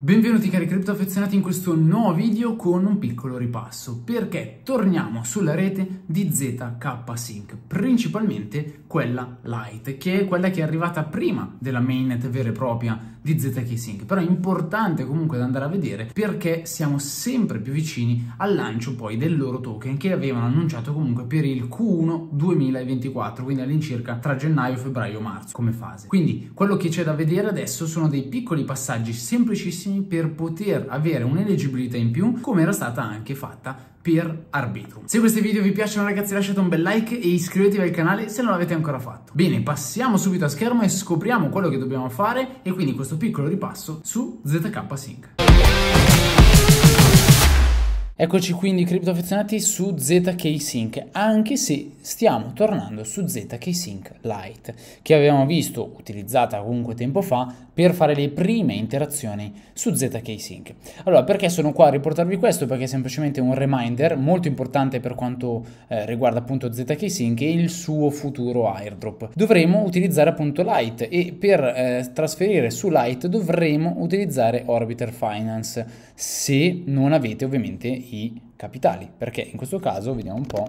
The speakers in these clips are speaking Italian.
Benvenuti cari cripto affezionati in questo nuovo video con un piccolo ripasso perché torniamo sulla rete di ZK Sync, principalmente quella light, che è quella che è arrivata prima della mainnet vera e propria di ZK Sync, però è importante comunque da andare a vedere perché siamo sempre più vicini al lancio poi del loro token che avevano annunciato comunque per il Q1 2024, quindi all'incirca tra gennaio, febbraio, marzo come fase. Quindi quello che c'è da vedere adesso sono dei piccoli passaggi semplicissimi tantissimi per poter avere un'eleggibilità in più come era stata anche fatta per Arbitrum. Se questi video vi piacciono ragazzi lasciate un bel like e iscrivetevi al canale se non l'avete ancora fatto. Bene, passiamo subito a schermo e scopriamo quello che dobbiamo fare e quindi questo piccolo ripasso su ZK Sync. Eccoci quindi criptoaffezionati su ZK Sync, anche se stiamo tornando su ZK Sync Lite, che avevamo visto utilizzata comunque tempo fa per fare le prime interazioni su ZK Sync. Allora, perché sono qua a riportarvi questo? Perché è semplicemente un reminder molto importante per quanto eh, riguarda appunto ZK Sync e il suo futuro airdrop. Dovremo utilizzare appunto Lite e per eh, trasferire su Lite dovremo utilizzare Orbiter Finance, se non avete ovviamente i capitali, perché in questo caso, vediamo un po',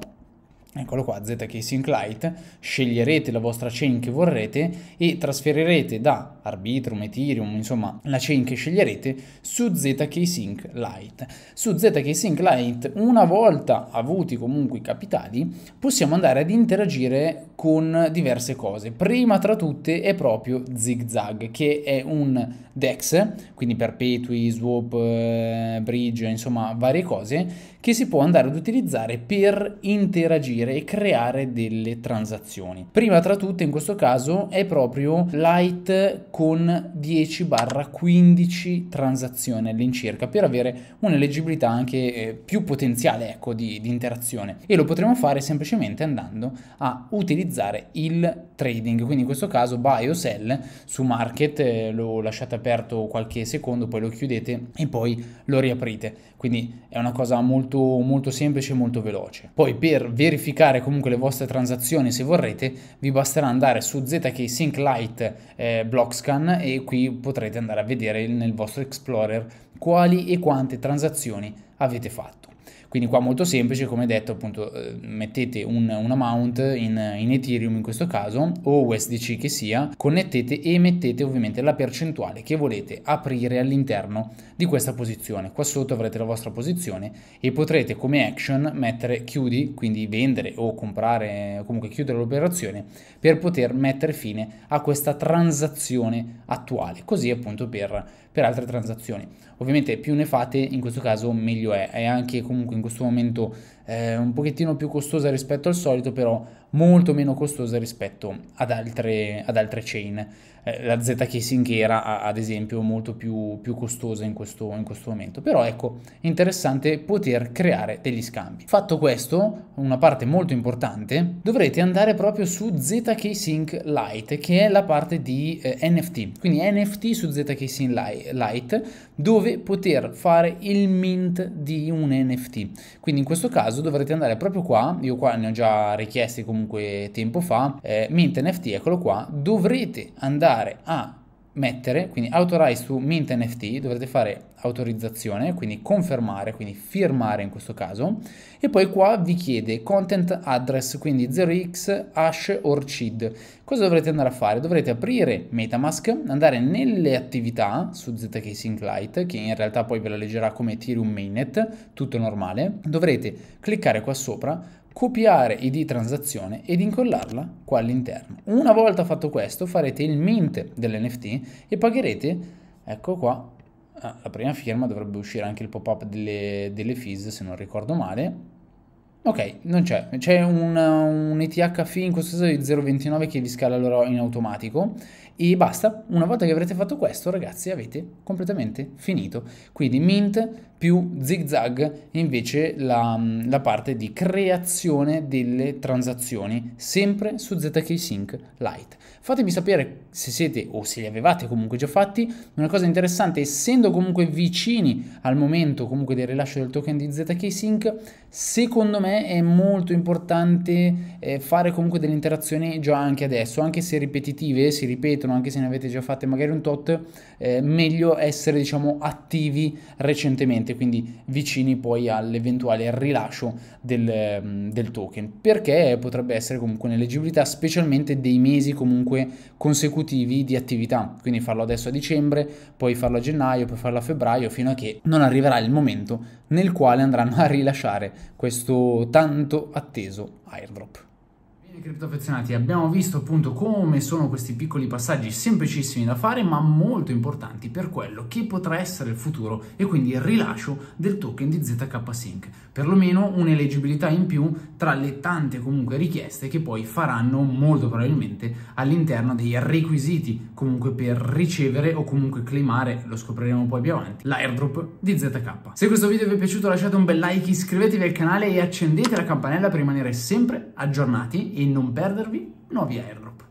Eccolo qua, ZK Sync Lite, sceglierete la vostra chain che vorrete e trasferirete da Arbitrum, Ethereum, insomma la chain che sceglierete su ZK Sync Lite. Su ZK Sync Lite, una volta avuti comunque i capitali, possiamo andare ad interagire con diverse cose. Prima tra tutte è proprio ZigZag, che è un DEX, quindi perpetui, swap, eh, bridge, insomma varie cose, che si può andare ad utilizzare per interagire interagire e creare delle transazioni. Prima tra tutte in questo caso è proprio Light con 10-15 transazioni all'incirca per avere un'eleggibilità anche eh, più potenziale ecco, di, di interazione e lo potremo fare semplicemente andando a utilizzare il trading, quindi in questo caso buy o sell su market, eh, lo lasciate aperto qualche secondo, poi lo chiudete e poi lo riaprite, quindi è una cosa molto molto semplice e molto veloce. Poi per verificare verificare comunque le vostre transazioni se vorrete, vi basterà andare su ZK Sync Lite eh, Blockscan e qui potrete andare a vedere nel vostro Explorer quali e quante transazioni avete fatto. Quindi qua molto semplice, come detto appunto eh, mettete un, un amount in, in, Ethereum in questo caso o USDC che sia, connettete e mettete ovviamente la percentuale che volete aprire all'interno di questa posizione. Qua sotto avrete la vostra posizione e potrete come action mettere chiudi, quindi vendere o comprare, comunque chiudere l'operazione per poter mettere fine a questa transazione attuale, così appunto per, per altre transazioni. Ovviamente più ne fate in questo caso meglio è, è anche comunque in questo momento eh, un pochettino più costosa rispetto al solito, però molto meno costosa rispetto ad altre, ad altre chain. Eh, la Z-Kissing era ad esempio molto più, più costosa in questo, in questo, momento, però ecco, interessante poter creare degli scambi. Fatto questo, una parte molto importante, dovrete andare proprio su ZK-Sync Lite, che è la parte di eh, NFT, quindi NFT su ZK-Sync Lite, dove poter fare il mint di un NFT. Quindi in questo caso dovrete andare proprio qua, io qua ne ho già richiesti comunque comunque tempo fa, eh, Mint NFT, eccolo qua, dovrete andare a mettere, quindi authorize su Mint NFT, dovrete fare autorizzazione, quindi confermare, quindi firmare in questo caso, e poi qua vi chiede content address, quindi 0x, hash or CID. Cosa dovrete andare a fare? Dovrete aprire Metamask, andare nelle attività su ZK Sync Lite, che in realtà poi ve la leggerà come Ethereum Mainnet, tutto normale, dovrete cliccare qua sopra, copiare id transazione ed incollarla qua all'interno. Una volta fatto questo farete il mint dell'NFT e pagherete, ecco qua, ah, la prima firma dovrebbe uscire anche il pop-up delle, delle fees se non ricordo male, Ok, non c'è, c'è un, un, ETHF in questo caso di 0,29 che vi scala l'oro in automatico e basta, una volta che avrete fatto questo ragazzi avete completamente finito, quindi mint più zigzag invece la, la parte di creazione delle transazioni sempre su ZK Sync Lite. Fatemi sapere se siete o se li avevate comunque già fatti, una cosa interessante essendo comunque vicini al momento comunque del rilascio del token di ZK Sync, secondo me me è molto importante eh, fare comunque delle interazioni già anche adesso, anche se ripetitive, si ripetono, anche se ne avete già fatte magari un tot, eh, meglio essere diciamo attivi recentemente, quindi vicini poi all'eventuale rilascio del, mm, del token, perché potrebbe essere comunque un'eleggibilità specialmente dei mesi comunque consecutivi di attività, quindi farlo adesso a dicembre, poi farlo a gennaio, poi farlo a febbraio, fino a che non arriverà il momento nel quale andranno a rilasciare questo tanto atteso airdrop. Bene criptoaffezionati, abbiamo visto appunto come sono questi piccoli passaggi semplicissimi da fare ma molto importanti per quello che potrà essere il futuro e quindi il rilascio del token di ZK Sync, perlomeno un'eleggibilità in più tra le tante comunque richieste che poi faranno molto probabilmente all'interno dei requisiti comunque per ricevere o comunque claimare, lo scopriremo poi più avanti, l'airdrop di ZK. Se questo video vi è piaciuto lasciate un bel like, iscrivetevi al canale e accendete la campanella per rimanere sempre aggiornati e non perdervi nuovi airdrop.